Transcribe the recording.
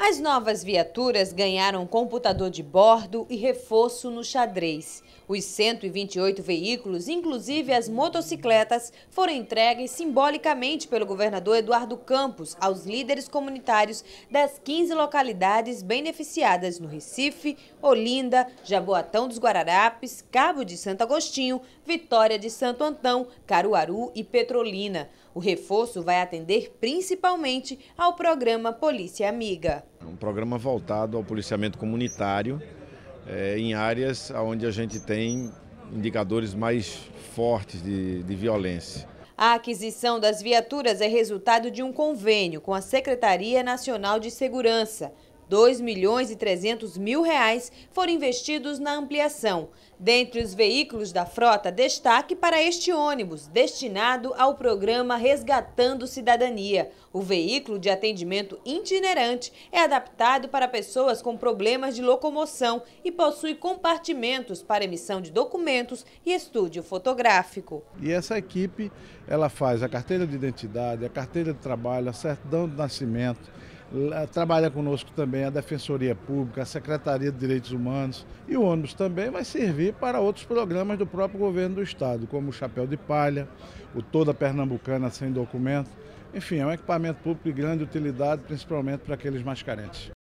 As novas viaturas ganharam computador de bordo e reforço no xadrez. Os 128 veículos, inclusive as motocicletas, foram entregues simbolicamente pelo governador Eduardo Campos aos líderes comunitários das 15 localidades beneficiadas no Recife, Olinda, Jaboatão dos Guararapes, Cabo de Santo Agostinho, Vitória de Santo Antão, Caruaru e Petrolina. O reforço vai atender principalmente ao programa Polícia Amiga um programa voltado ao policiamento comunitário é, em áreas onde a gente tem indicadores mais fortes de, de violência. A aquisição das viaturas é resultado de um convênio com a Secretaria Nacional de Segurança, 2 milhões e 300 mil reais foram investidos na ampliação. Dentre os veículos da frota, destaque para este ônibus, destinado ao programa Resgatando Cidadania. O veículo de atendimento itinerante é adaptado para pessoas com problemas de locomoção e possui compartimentos para emissão de documentos e estúdio fotográfico. E essa equipe, ela faz a carteira de identidade, a carteira de trabalho, a certidão de nascimento, Trabalha conosco também a Defensoria Pública, a Secretaria de Direitos Humanos e o ônibus também vai servir para outros programas do próprio governo do estado, como o Chapéu de Palha, o Toda Pernambucana Sem Documento. Enfim, é um equipamento público de grande utilidade, principalmente para aqueles mais carentes.